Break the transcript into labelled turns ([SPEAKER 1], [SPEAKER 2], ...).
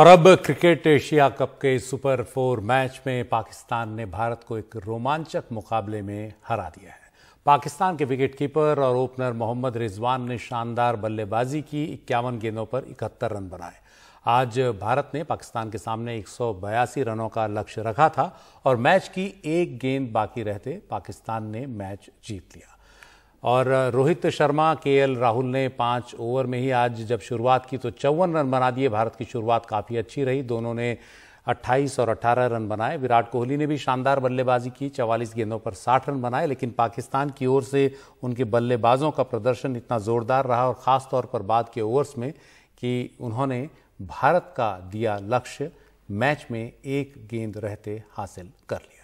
[SPEAKER 1] और अब cricket Asia cup के सुपर फोर मैच में पाकिस्तान ने भारत को एक रोमांचक मुकाबले में हरा दिया है पाकिस्तान के विकेटकीपर और ओपनर मोहम्मद रिजवान ने शानदार बल्लेबाजी की इक्यावन गेंदों पर इकहत्तर रन बनाए आज भारत ने पाकिस्तान के सामने एक रनों का लक्ष्य रखा था और मैच की एक गेंद बाकी रहते पाकिस्तान ने मैच जीत लिया और रोहित शर्मा के एल राहुल ने पाँच ओवर में ही आज जब शुरुआत की तो चौवन रन बना दिए भारत की शुरुआत काफ़ी अच्छी रही दोनों ने 28 और 18 रन बनाए विराट कोहली ने भी शानदार बल्लेबाजी की 44 गेंदों पर 60 रन बनाए लेकिन पाकिस्तान की ओर से उनके बल्लेबाजों का प्रदर्शन इतना ज़ोरदार रहा और ख़ास तौर पर बाद के ओवर्स में कि उन्होंने भारत का दिया लक्ष्य मैच में एक गेंद रहते हासिल कर लिया